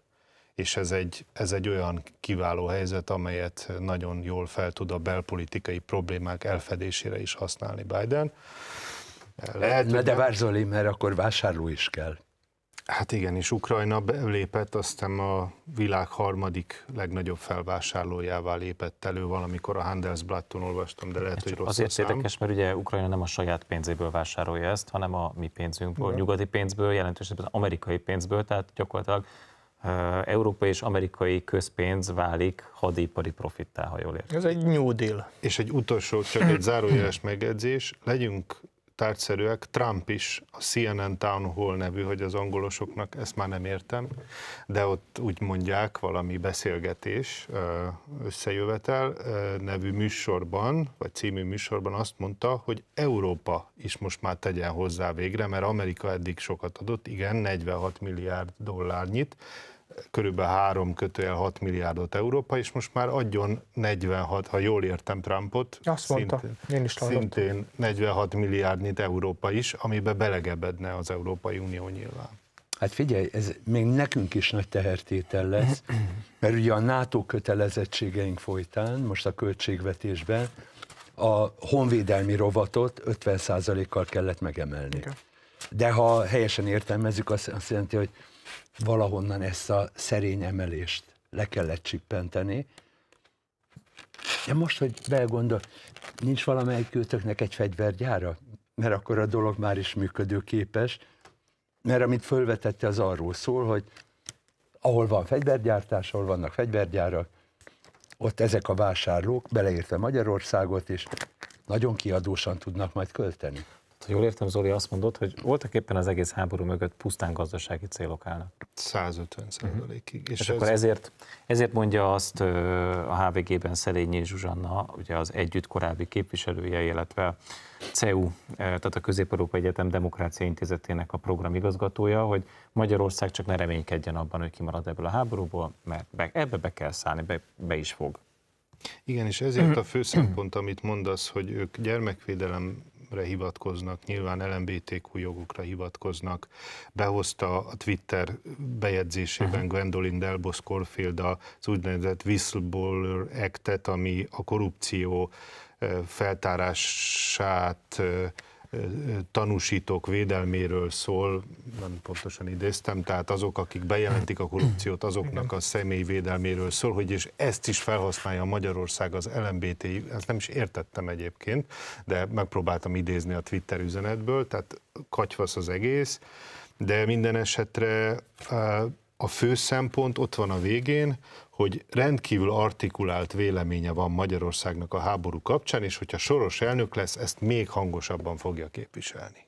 és ez egy, ez egy olyan kiváló helyzet, amelyet nagyon jól fel tud a belpolitikai problémák elfedésére is használni Biden. Lehet, Na de várj mert akkor vásárló is kell. Hát igen, és Ukrajna lépett, aztán a világ harmadik legnagyobb felvásárlójává lépett elő, valamikor a Handelsblatton olvastam, de lehet, Én hogy rossz Azért szám. érdekes, mert ugye Ukrajna nem a saját pénzéből vásárolja ezt, hanem a mi pénzünkből, de. nyugati pénzből, jelentősebb az amerikai pénzből, tehát gyakorlatilag európai és amerikai közpénz válik hadipari profittá, ha jól értem. Ez egy New Deal. És egy utolsó, csak egy zárójeles megedzés. Legyünk tárgyszerűek. Trump is, a CNN Town Hall nevű, hogy az angolosoknak, ezt már nem értem, de ott úgy mondják, valami beszélgetés, összejövetel nevű műsorban, vagy című műsorban azt mondta, hogy Európa is most már tegyen hozzá végre, mert Amerika eddig sokat adott, igen, 46 milliárd dollárnyit, körülbelül 3 kötőjel 6 milliárdot Európa, és most már adjon 46, ha jól értem Trumpot, Azt mondta. Szintén, Én is szintén 46 milliárdnyit Európa is, amibe belegebedne az Európai Unió nyilván. Hát figyelj, ez még nekünk is nagy tehertétel lesz, mert ugye a NATO kötelezettségeink folytán, most a költségvetésben, a honvédelmi rovatot 50%-kal kellett megemelni. De ha helyesen értelmezzük, azt jelenti, hogy valahonnan ezt a szerény emelést le kellett csippenteni. De most, hogy belgondol, nincs valamelyik kötöknek egy fegyvergyára? Mert akkor a dolog már is működőképes. Mert amit fölvetette, az arról szól, hogy ahol van fegyvergyártás, ahol vannak fegyvergyárak, ott ezek a vásárlók, beleértve Magyarországot is, nagyon kiadósan tudnak majd költeni. Hát, ha jól értem, Zoli azt mondott, hogy voltak éppen az egész háború mögött pusztán gazdasági célok állnak. 150 százalékig. Uh-huh. És, és ez akkor ezért, ezért mondja azt a HVG-ben Szelényi Zsuzsanna, ugye az együtt korábbi képviselője, illetve CEU, tehát a Közép-Európa Egyetem Demokrácia Intézetének a programigazgatója, hogy Magyarország csak ne reménykedjen abban, hogy kimarad ebből a háborúból, mert be, ebbe be kell szállni, be, be is fog. Igen, és ezért a fő szempont, amit mondasz, hogy ők gyermekvédelem re hivatkoznak, nyilván LMBTQ jogokra hivatkoznak. Behozta a Twitter bejegyzésében uh -huh. Gwendolyn Delbos Corfield az úgynevezett Whistleblower Act-et, ami a korrupció eh, feltárását eh, tanúsítók védelméről szól, nem pontosan idéztem, tehát azok, akik bejelentik a korrupciót, azoknak a személy védelméről szól, hogy és ezt is felhasználja Magyarország az LMBT, ezt nem is értettem egyébként, de megpróbáltam idézni a Twitter üzenetből, tehát katyvasz az egész, de minden esetre a fő szempont ott van a végén, hogy rendkívül artikulált véleménye van Magyarországnak a háború kapcsán, és hogyha soros elnök lesz, ezt még hangosabban fogja képviselni.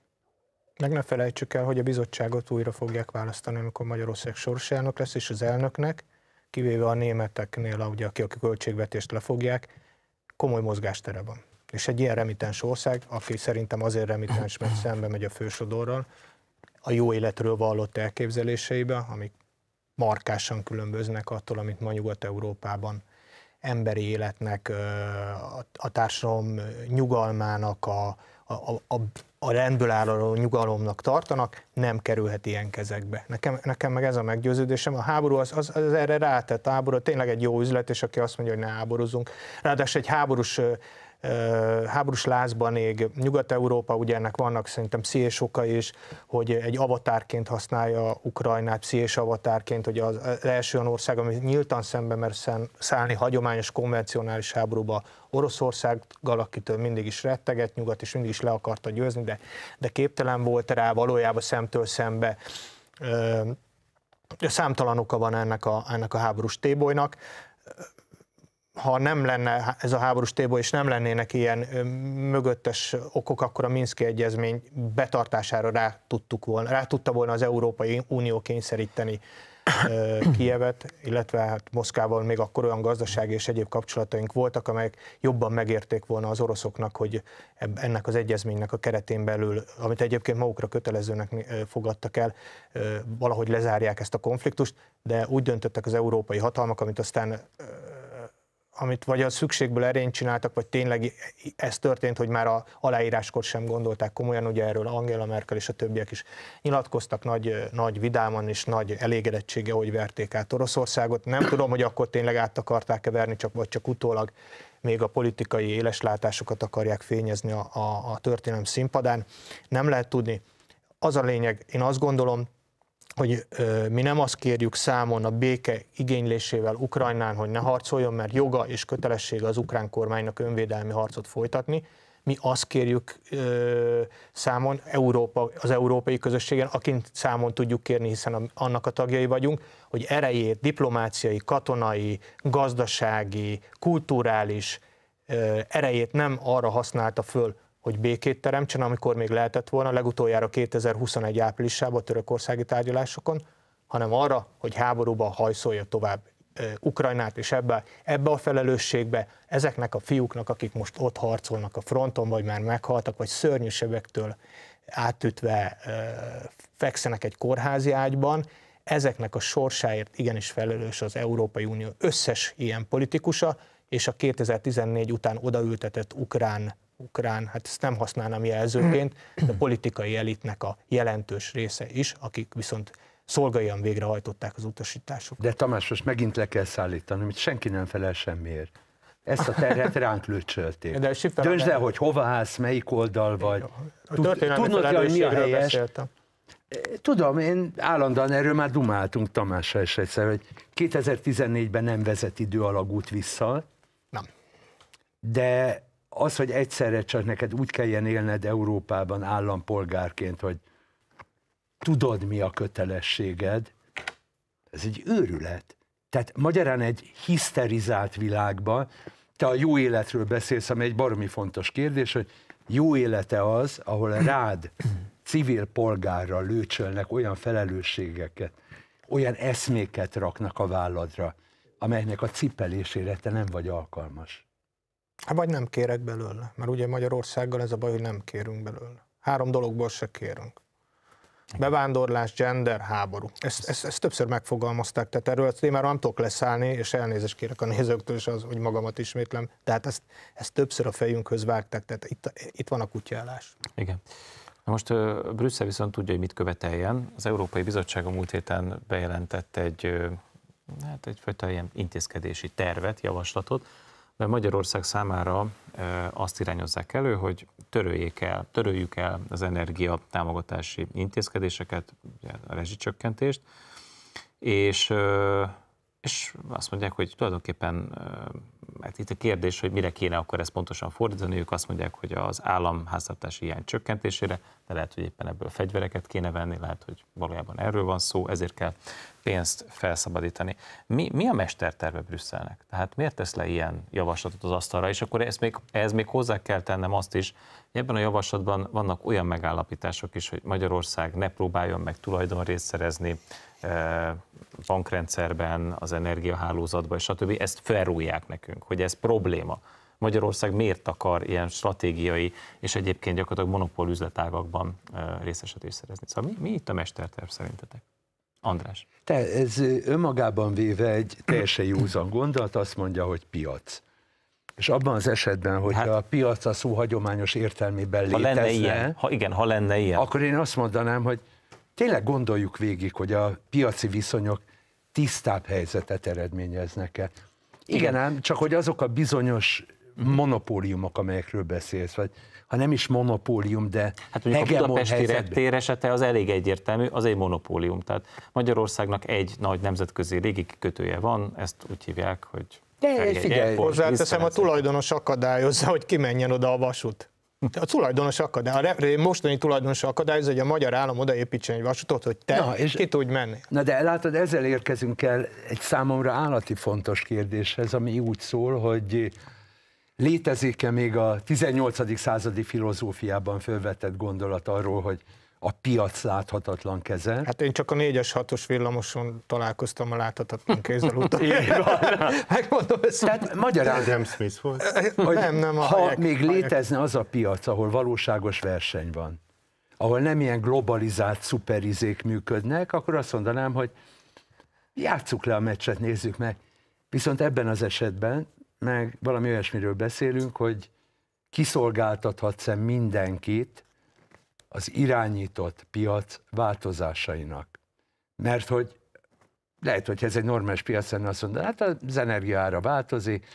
Meg ne felejtsük el, hogy a bizottságot újra fogják választani, amikor Magyarország soros elnök lesz, és az elnöknek, kivéve a németeknél, ugye, aki a költségvetést lefogják, komoly mozgástere van. És egy ilyen remitens ország, aki szerintem azért remitens, mert szembe megy a fősodorral, a jó életről vallott elképzeléseibe, amik markásan különböznek attól, amit ma Nyugat-Európában emberi életnek, a társadalom nyugalmának, a, a, a, a rendből álló nyugalomnak tartanak, nem kerülhet ilyen kezekbe. Nekem, nekem meg ez a meggyőződésem, a háború az, az, az erre rátett, a háború tényleg egy jó üzlet, és aki azt mondja, hogy ne háborúzunk, ráadásul egy háborús háborús lázban ég, Nyugat-Európa, ugye ennek vannak szerintem pszichés oka is, hogy egy avatárként használja Ukrajnát, pszichés avatárként, hogy az első olyan ország, ami nyíltan szembe mer szállni hagyományos konvencionális háborúba, Oroszországgal, galakitől mindig is rettegett nyugat, és mindig is le akarta győzni, de, de képtelen volt rá valójában szemtől szembe. Számtalan oka van ennek a, ennek a háborús tébolynak ha nem lenne ez a háborús tébo, és nem lennének ilyen mögöttes okok, akkor a Minszki Egyezmény betartására rá, tudtuk volna, rá tudta volna az Európai Unió kényszeríteni Kievet, illetve hát Moszkával még akkor olyan gazdasági és egyéb kapcsolataink voltak, amelyek jobban megérték volna az oroszoknak, hogy ennek az egyezménynek a keretén belül, amit egyébként magukra kötelezőnek fogadtak el, valahogy lezárják ezt a konfliktust, de úgy döntöttek az európai hatalmak, amit aztán amit vagy a szükségből erényt csináltak, vagy tényleg ez történt, hogy már a aláíráskor sem gondolták komolyan, ugye erről Angela Merkel és a többiek is nyilatkoztak nagy, nagy vidáman és nagy elégedettsége, hogy verték át Oroszországot. Nem tudom, hogy akkor tényleg át akarták-e verni, csak, vagy csak utólag még a politikai éleslátásokat akarják fényezni a, a, a történelem színpadán. Nem lehet tudni. Az a lényeg, én azt gondolom, hogy mi nem azt kérjük számon a béke igénylésével Ukrajnán, hogy ne harcoljon, mert joga és kötelessége az ukrán kormánynak önvédelmi harcot folytatni, mi azt kérjük ö, számon Európa, az európai közösségen, akint számon tudjuk kérni, hiszen a, annak a tagjai vagyunk, hogy erejét diplomáciai, katonai, gazdasági, kulturális ö, erejét nem arra használta föl, hogy békét teremtsen, amikor még lehetett volna, legutoljára 2021 áprilisában a törökországi tárgyalásokon, hanem arra, hogy háborúba hajszolja tovább Ukrajnát, és ebbe, ebbe a felelősségbe ezeknek a fiúknak, akik most ott harcolnak a fronton, vagy már meghaltak, vagy szörnyűsebektől átütve fekszenek egy kórházi ágyban, ezeknek a sorsáért igenis felelős az Európai Unió összes ilyen politikusa, és a 2014 után odaültetett ukrán ukrán, hát ezt nem használnám jelzőként, de a politikai elitnek a jelentős része is, akik viszont szolgaian végrehajtották az utasításokat. De Tamás, most megint le kell szállítani, amit senki nem felel semmiért. Ezt a terhet ránk lőcsölték. De Döntsd el, hogy hova állsz, melyik oldal vagy. tudnod kell, hogy mi a helyes. E, tudom, én állandóan erről már dumáltunk Tamással is egyszer, hogy 2014-ben nem vezet idő alagút vissza. Nem. De az, hogy egyszerre csak neked úgy kelljen élned Európában állampolgárként, hogy tudod, mi a kötelességed, ez egy őrület. Tehát magyarán egy hiszterizált világban te a jó életről beszélsz, ami egy baromi fontos kérdés, hogy jó élete az, ahol rád civil polgárra lőcsölnek olyan felelősségeket, olyan eszméket raknak a válladra, amelynek a cipelésére te nem vagy alkalmas. Hát vagy nem kérek belőle, mert ugye Magyarországgal ez a baj, hogy nem kérünk belőle. Három dologból se kérünk. Bevándorlás, gender, háború. Ezt, ezt, ezt többször megfogalmazták, tehát erről a már nem tudok leszállni, és elnézést kérek a nézőktől is, az, hogy magamat ismétlem. Tehát ezt, ezt többször a fejünkhöz vágták, tehát itt, itt van a kutyálás. Igen. Na most Brüsszel viszont tudja, hogy mit követeljen. Az Európai Bizottság a múlt héten bejelentett egy, hát egyfajta ilyen intézkedési tervet, javaslatot, mert Magyarország számára azt irányozzák elő, hogy töröljék el, töröljük el az energia támogatási intézkedéseket, a rezsicsökkentést, és és azt mondják, hogy tulajdonképpen mert hát itt a kérdés, hogy mire kéne akkor ezt pontosan fordítani, ők azt mondják, hogy az állam háztartási hiány csökkentésére, de lehet, hogy éppen ebből fegyvereket kéne venni, lehet, hogy valójában erről van szó, ezért kell pénzt felszabadítani. Mi, mi a mesterterve Brüsszelnek? Tehát miért tesz le ilyen javaslatot az asztalra? És akkor ez még, ez még hozzá kell tennem azt is, hogy ebben a javaslatban vannak olyan megállapítások is, hogy Magyarország ne próbáljon meg tulajdonrészt szerezni, bankrendszerben, az energiahálózatban, stb. Ezt felrújják nekünk, hogy ez probléma. Magyarország miért akar ilyen stratégiai és egyébként gyakorlatilag monopól üzletágakban részesedést szerezni? Szóval mi, mi itt a mesterterv szerintetek? András. Te, ez önmagában véve egy teljesen józan gondolat, azt mondja, hogy piac. És abban az esetben, hogy hát, a piac a szó hagyományos értelmében létezne, lenne ilyen, ha, igen, ha lenne ilyen. akkor én azt mondanám, hogy tényleg gondoljuk végig, hogy a piaci viszonyok tisztább helyzetet eredményeznek-e. Igen, Igen ám, csak hogy azok a bizonyos monopóliumok, amelyekről beszélsz, vagy ha nem is monopólium, de Hát a budapesti reptér esete az elég egyértelmű, az egy monopólium. Tehát Magyarországnak egy nagy nemzetközi légikikötője van, ezt úgy hívják, hogy de figyelj, hozzáteszem, a tulajdonos akadályozza, hogy kimenjen oda a vasút. A tulajdonos akadály, a mostani tulajdonos akadály, hogy a magyar állam odaépítsen egy vasutat, hogy te na, és, ki tudj menni. Na de látod, ezzel érkezünk el egy számomra állati fontos kérdéshez, ami úgy szól, hogy létezik-e még a 18. századi filozófiában felvetett gondolat arról, hogy a piac láthatatlan keze. Hát én csak a 4-es 6-os villamoson találkoztam a láthatatlan kézzel utoljára. Megmondom ezt. Tehát magyarán... Adam Smith volt. Hogy eh, eh, nem, nem. A ha helyek, még létezne az a piac, ahol valóságos verseny van, ahol nem ilyen globalizált szuperizék működnek, akkor azt mondanám, hogy játsszuk le a meccset, nézzük meg. Viszont ebben az esetben meg valami olyasmiről beszélünk, hogy kiszolgáltathatsz -e mindenkit, az irányított piac változásainak. Mert hogy lehet, hogy ez egy normális piac lenne, azt mondod, hát az energiára változik,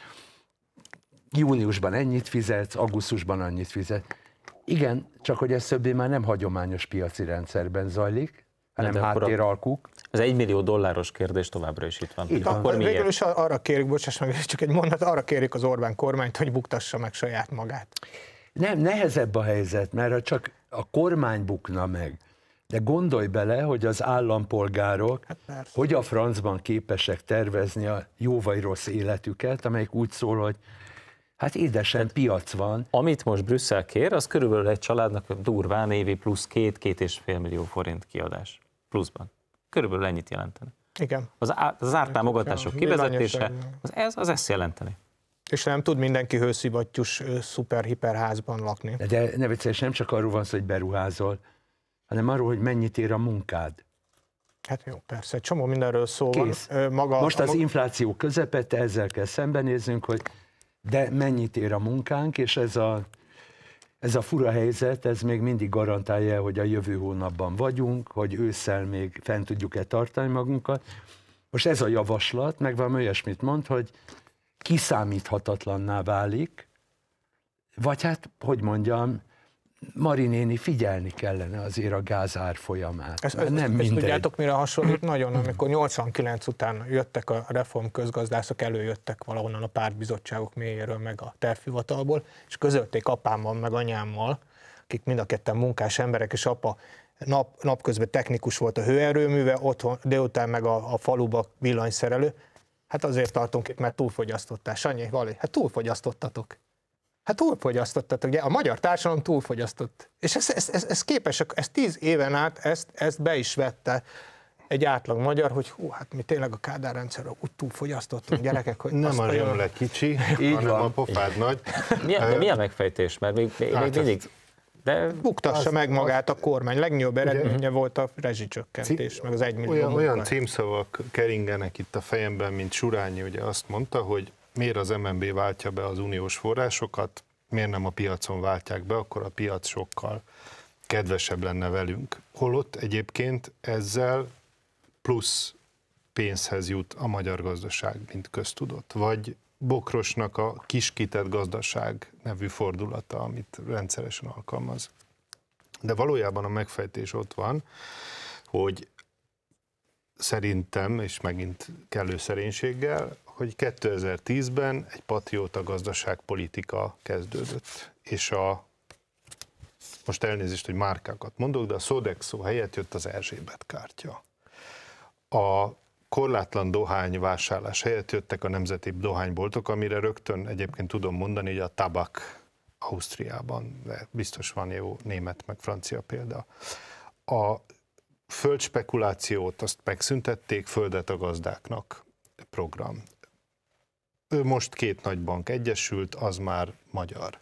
júniusban ennyit fizetsz, augusztusban annyit fizet. Igen, csak hogy ez többé már nem hagyományos piaci rendszerben zajlik, hanem háttéralkuk. egy millió dolláros kérdés továbbra is itt van. Itt akkor miért? Végül is arra kérjük, bocsáss meg, csak egy mondat, arra kérjük az Orbán kormányt, hogy buktassa meg saját magát. Nem, nehezebb a helyzet, mert ha csak a kormány bukna meg. De gondolj bele, hogy az állampolgárok hát hogy a francban képesek tervezni a jó vagy rossz életüket, amelyik úgy szól, hogy hát édesen hát, piac van. Amit most Brüsszel kér, az körülbelül egy családnak durván évi plusz két-két és fél millió forint kiadás pluszban. Körülbelül ennyit jelentene. Igen. Az, á, az ártámogatások kivezetése, az, ez az ezt jelenteni. És nem tud mindenki hőszivattyús szuper-hiperházban lakni. De ne vicces, nem csak arról van szó, hogy beruházol, hanem arról, hogy mennyit ér a munkád. Hát jó, persze, egy csomó mindenről szó Kész. van. maga, Most az maga... infláció közepette, ezzel kell szembenéznünk, hogy de mennyit ér a munkánk, és ez a, ez a fura helyzet, ez még mindig garantálja, hogy a jövő hónapban vagyunk, hogy ősszel még fent tudjuk-e tartani magunkat. Most ez a javaslat, meg van olyasmit mond, hogy kiszámíthatatlanná válik, vagy hát, hogy mondjam, Marinéni figyelni kellene azért a gázár folyamát. Ez, ez, nem ez, mindegy. Tudjátok, mire hasonlít nagyon, amikor 89 után jöttek a reform közgazdászok, előjöttek valahonnan a pártbizottságok mélyéről, meg a tervhivatalból, és közölték apámmal, meg anyámmal, akik mind a ketten munkás emberek, és apa nap, napközben technikus volt a hőerőműve, otthon, délután meg a, a faluba villanyszerelő, Hát azért tartunk itt, mert túlfogyasztottál. Sanyi, Vali, hát túlfogyasztottatok. Hát túlfogyasztottatok, ugye a magyar társadalom túlfogyasztott. És ez, ez, ez, ez képes, ez tíz éven át ezt, ezt be is vette egy átlag magyar, hogy hú, hát mi tényleg a Kádár rendszerre úgy túlfogyasztottunk gyerekek, hogy nem a le kicsi, így hanem van. a pofád nagy. Mi a, de mi a megfejtés? Mert még, még, hát még mindig de Buktassa az, meg magát a kormány. Legnagyobb eredménye ugye, volt a rezsicsökkentés, meg az egymillió olyan, olyan címszavak keringenek itt a fejemben, mint Surányi ugye azt mondta, hogy miért az MNB váltja be az uniós forrásokat, miért nem a piacon váltják be, akkor a piac sokkal kedvesebb lenne velünk. Holott egyébként ezzel plusz pénzhez jut a magyar gazdaság, mint köztudott. Vagy Bokrosnak a kiskitett gazdaság nevű fordulata, amit rendszeresen alkalmaz. De valójában a megfejtés ott van, hogy szerintem, és megint kellő szerénységgel, hogy 2010-ben egy patrióta gazdaságpolitika kezdődött, és a most elnézést, hogy márkákat mondok, de a Sodexo helyett jött az Erzsébet kártya. A korlátlan dohány vásárlás helyett jöttek a nemzeti dohányboltok, amire rögtön egyébként tudom mondani, hogy a tabak Ausztriában, de biztos van jó német meg francia példa. A földspekulációt azt megszüntették, földet a gazdáknak program. Most két nagy bank egyesült, az már magyar.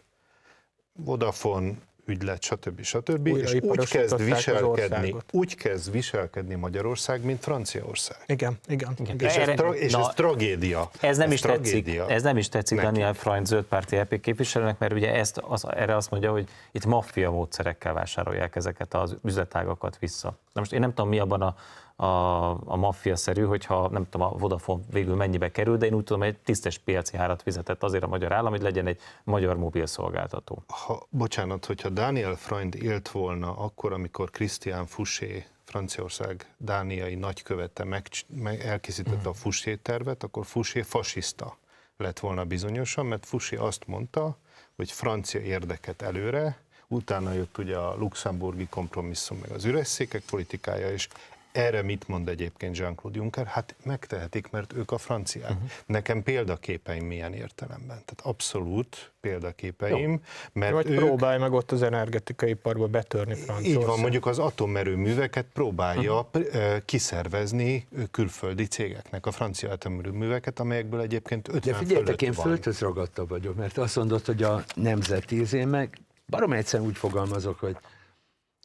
Vodafone ügylet, stb. stb. Újra és úgy kezd, viselkedni, úgy kezd viselkedni Magyarország, mint Franciaország. Igen, igen. igen. És, Erre, ez, tra- és na, ez tragédia. Ez nem, ez is, tragédia tetszik, ez nem is tetszik neki. Daniel Freund zöldpárti EP képviselőnek, mert ugye ezt, az, erre azt mondja, hogy itt maffia módszerekkel vásárolják ezeket az üzletágakat vissza. Na most én nem tudom, mi abban a a, a maffia-szerű, hogyha nem tudom a Vodafone végül mennyibe kerül, de én úgy tudom, hogy egy tisztes piaci árat fizetett azért a magyar állam, hogy legyen egy magyar mobil szolgáltató. Ha, bocsánat, hogyha Daniel Freund élt volna akkor, amikor Christian Fouché, Franciaország dániai nagykövete meg, meg elkészítette a Fouché tervet, akkor Fouché fasiszta lett volna bizonyosan, mert Fouché azt mondta, hogy francia érdeket előre, utána jött ugye a luxemburgi kompromisszum, meg az üres székek politikája, és erre mit mond egyébként Jean-Claude Juncker? Hát megtehetik, mert ők a franciák. Uh-huh. Nekem példaképeim milyen értelemben. Tehát abszolút példaképeim, Jó. mert Vagy ők... próbálj meg ott az energetikai iparba betörni Franciaországba. Így van, mondjuk az atomerőműveket próbálja uh-huh. kiszervezni külföldi cégeknek, a francia atomerőműveket, amelyekből egyébként 50 De figyeljetek, én földhöz ragadta vagyok, mert azt mondod, hogy a nemzeti, én meg barom egyszerűen úgy fogalmazok, hogy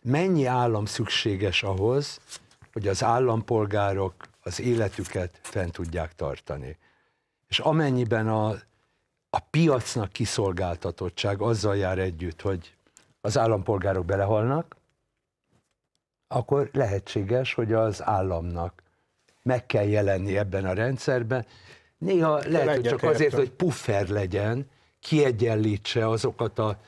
mennyi állam szükséges ahhoz, hogy az állampolgárok az életüket fent tudják tartani. És amennyiben a, a piacnak kiszolgáltatottság azzal jár együtt, hogy az állampolgárok belehalnak, akkor lehetséges, hogy az államnak meg kell jelenni ebben a rendszerben. Néha lehet, hogy csak azért, hogy puffer legyen, kiegyenlítse azokat a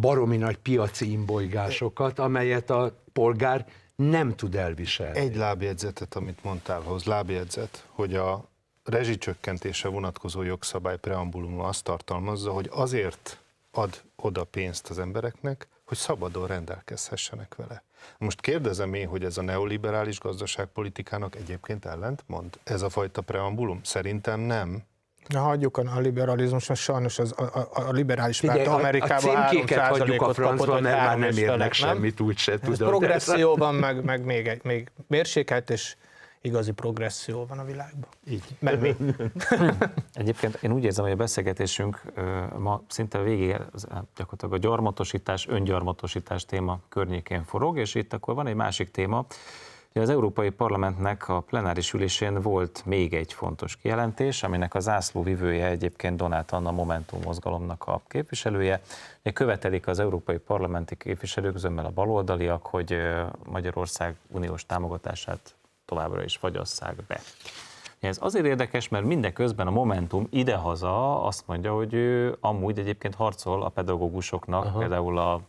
baromi nagy piaci imbolygásokat, amelyet a polgár nem tud elviselni. Egy lábjegyzetet, amit mondtál hoz, lábjegyzet, hogy a rezsicsökkentése vonatkozó jogszabály preambuluma azt tartalmazza, hogy azért ad oda pénzt az embereknek, hogy szabadon rendelkezhessenek vele. Most kérdezem én, hogy ez a neoliberális gazdaságpolitikának egyébként mond Ez a fajta preambulum? Szerintem nem, Na hagyjuk a, liberalizmus, mert sajnos az, a, a, a liberális párt Amerikában a címkéket hagyjuk a francba, mert már nem érnek nem? semmit, úgyse se tudom. Progresszióban meg, meg még, egy, még mérsékelt és igazi progresszió van a világban. Így. Meg mi? Egyébként én úgy érzem, hogy a beszélgetésünk ma szinte a végéig hát gyakorlatilag a gyarmatosítás, öngyarmatosítás téma környékén forog, és itt akkor van egy másik téma, az Európai Parlamentnek a plenáris ülésén volt még egy fontos kijelentés, aminek a vivője egyébként Donát Anna Momentum mozgalomnak a képviselője. Követelik az európai parlamenti képviselők, zömmel a baloldaliak, hogy Magyarország uniós támogatását továbbra is fagyasszák be. Ez azért érdekes, mert mindeközben a Momentum idehaza azt mondja, hogy ő amúgy egyébként harcol a pedagógusoknak, Aha. például a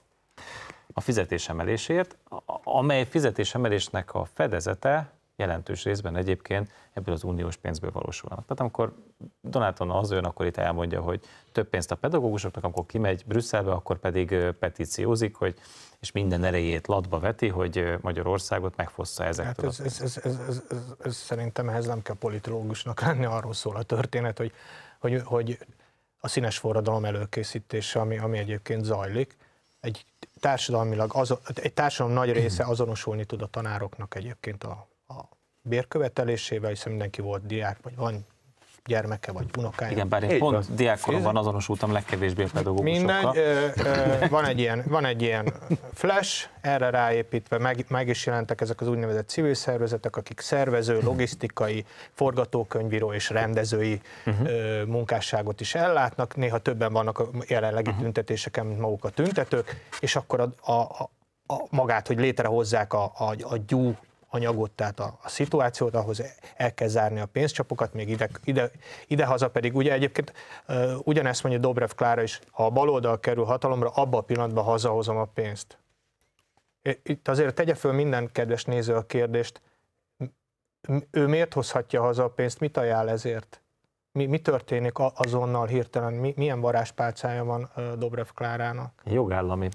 a fizetésemelésért, amely fizetésemelésnek a fedezete jelentős részben egyébként ebből az uniós pénzből valósulnak. Tehát amikor Donáton az jön, akkor itt elmondja, hogy több pénzt a pedagógusoknak, amikor kimegy Brüsszelbe, akkor pedig petíciózik, hogy és minden erejét latba veti, hogy Magyarországot megfossza ezeket. Hát ez, ez, ez, ez, ez, ez, szerintem ehhez nem kell politológusnak lenni, arról szól a történet, hogy, hogy, hogy a színes forradalom előkészítése, ami, ami egyébként zajlik, egy társadalmilag, az, egy társadalom nagy mhm. része azonosulni tud a tanároknak egyébként a, a bérkövetelésével, hiszen mindenki volt diák, vagy van gyermeke vagy unokája. Igen, bár én Így pont van. diákkoromban azonosultam legkevésbé a pedagógusokkal. Mindegy, ö, ö, van, egy ilyen, van egy ilyen flash, erre ráépítve meg, meg is jelentek ezek az úgynevezett civil szervezetek, akik szervező, mhm. logisztikai, forgatókönyvíró és rendezői uh-huh. ö, munkásságot is ellátnak. Néha többen vannak a jelenlegi uh-huh. tüntetéseken, mint maguk a tüntetők, és akkor a, a, a a magát, hogy létrehozzák a, a, a gyú anyagot, tehát a, a szituációt, ahhoz el kell zárni a pénzcsapokat, még ide, ide, idehaza pedig ugye egyébként uh, ugyanezt mondja Dobrev Klára is, ha a baloldal kerül hatalomra, abba a pillanatban hazahozom a pénzt. Itt azért tegye föl minden kedves néző a kérdést, ő miért hozhatja haza a pénzt, mit ajánl ezért? Mi, mi történik azonnal hirtelen, mi, milyen varázspálcája van Dobrev Klárának? Jogállami.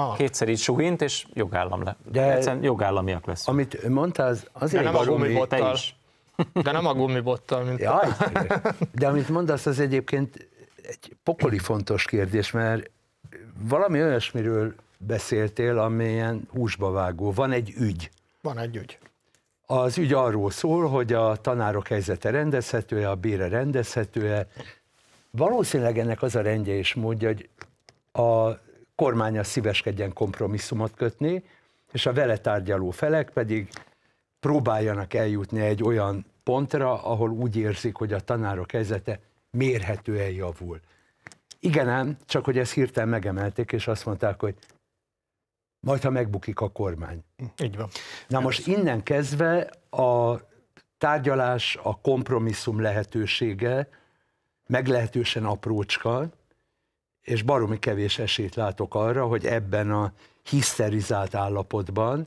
Ah. kétszer így suhint, és jogállam le. De Egyszerűen jogállamiak lesz. Amit mondta, az azért de nem a gumibottal. Is. De nem a gumibottal, mint Jaj, De amit mondasz, az egyébként egy pokoli fontos kérdés, mert valami olyasmiről beszéltél, amilyen húsba vágó. Van egy ügy. Van egy ügy. Az ügy arról szól, hogy a tanárok helyzete rendezhető-e, a bére rendezhető-e. Valószínűleg ennek az a rendje és módja, hogy a kormánya szíveskedjen kompromisszumot kötni, és a vele tárgyaló felek pedig próbáljanak eljutni egy olyan pontra, ahol úgy érzik, hogy a tanárok helyzete mérhetően javul. Igen ám, csak hogy ezt hirtelen megemelték, és azt mondták, hogy majd, ha megbukik a kormány. Így van. Na most innen kezdve a tárgyalás, a kompromisszum lehetősége meglehetősen aprócska, és baromi kevés esélyt látok arra, hogy ebben a hiszterizált állapotban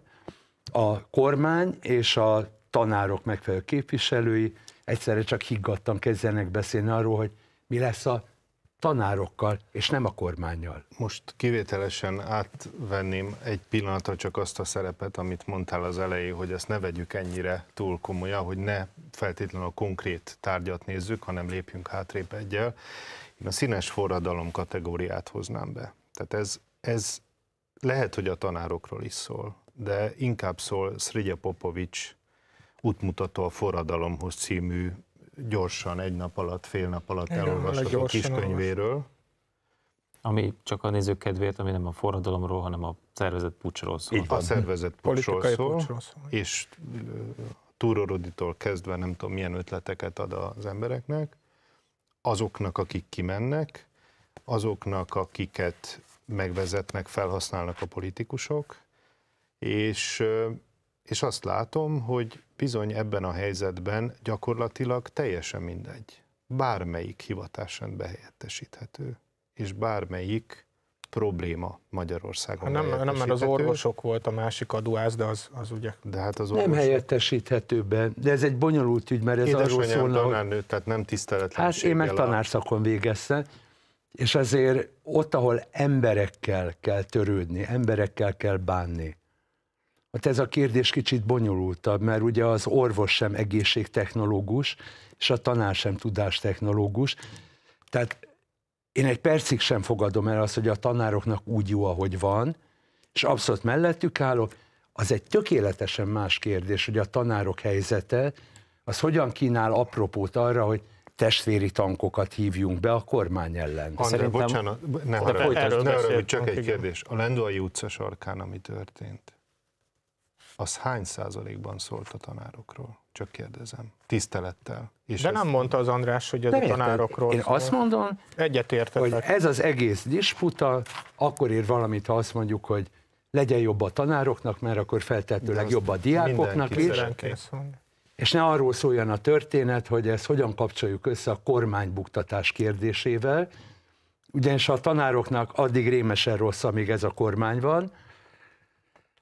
a kormány és a tanárok megfelelő képviselői egyszerre csak higgadtan kezdenek beszélni arról, hogy mi lesz a tanárokkal, és nem a kormányjal. Most kivételesen átvenném egy pillanatra csak azt a szerepet, amit mondtál az elején, hogy ezt ne vegyük ennyire túl komolyan, hogy ne feltétlenül a konkrét tárgyat nézzük, hanem lépjünk hátrébb egyel. Én a színes forradalom kategóriát hoznám be. Tehát ez, ez lehet, hogy a tanárokról is szól, de inkább szól Szrigya Popovics útmutató a forradalomhoz című gyorsan, egy nap alatt, fél nap alatt elolvasható kiskönyvéről. Ami csak a nézők kedvéért, ami nem a forradalomról, hanem a szervezett pucsról szól. Így, a szervezett pucsról szól, pucsról szól, és túrorodítól kezdve nem tudom milyen ötleteket ad az embereknek azoknak, akik kimennek, azoknak, akiket megvezetnek, felhasználnak a politikusok, és, és azt látom, hogy bizony ebben a helyzetben gyakorlatilag teljesen mindegy. Bármelyik hivatásrendbe behelyettesíthető, és bármelyik probléma Magyarországon. Hát nem, nem, mert az orvosok volt a másik aduász, de az, az ugye... De hát az Nem helyettesíthető be, de ez egy bonyolult ügy, mert ez Édes arról szólna, tanárnő, tehát nem tiszteletlen. Hát én meg tanárszakon végeztem, és azért ott, ahol emberekkel kell törődni, emberekkel kell bánni, Hát ez a kérdés kicsit bonyolultabb, mert ugye az orvos sem egészségtechnológus, és a tanár sem tudástechnológus. Tehát én egy percig sem fogadom el azt, hogy a tanároknak úgy jó, ahogy van, és abszolút mellettük állok, az egy tökéletesen más kérdés, hogy a tanárok helyzete, az hogyan kínál apropót arra, hogy testvéri tankokat hívjunk be a kormány ellen. André, Szerintem... bocsánat, ne haragudj, csak egy kérdés. A Lendvai utca sarkán, ami történt, az hány százalékban szólt a tanárokról? Csak kérdezem. Tisztelettel. És De ez... nem mondta az András, hogy ez a tanárokról Én azt mondom, Egyetértetek. hogy ez az egész disputa, akkor ér valamit, ha azt mondjuk, hogy legyen jobb a tanároknak, mert akkor feltétlenül jobb a diákoknak is. És ne arról szóljon a történet, hogy ezt hogyan kapcsoljuk össze a kormánybuktatás kérdésével, ugyanis a tanároknak addig rémesen rossz, amíg ez a kormány van,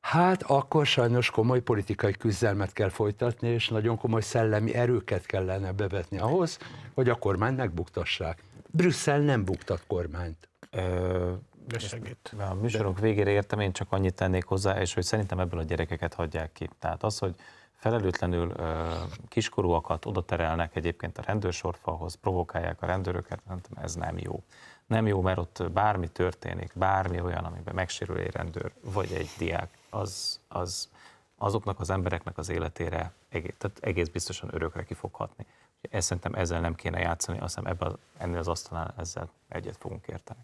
hát akkor sajnos komoly politikai küzdelmet kell folytatni, és nagyon komoly szellemi erőket kellene bevetni ahhoz, hogy a kormányt megbuktassák. Brüsszel nem buktat kormányt. Ö, De segít. A de... végére értem, én csak annyit tennék hozzá, és hogy szerintem ebből a gyerekeket hagyják ki. Tehát az, hogy felelőtlenül ö, kiskorúakat oda terelnek egyébként a rendőrsorfalhoz, provokálják a rendőröket, nem, ez nem jó. Nem jó, mert ott bármi történik, bármi olyan, amiben megsérül egy rendőr, vagy egy diák, az, az azoknak az embereknek az életére egész, tehát egész biztosan örökre ki fog hatni. Ezt szerintem ezzel nem kéne játszani, azt hiszem ebben, ennél az asztalán ezzel egyet fogunk érteni.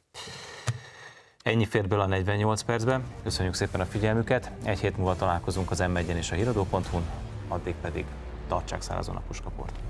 Ennyi fér bele a 48 percben. Köszönjük szépen a figyelmüket. Egy hét múlva találkozunk az m és a híradóhu addig pedig tartsák szárazon a puskaportot.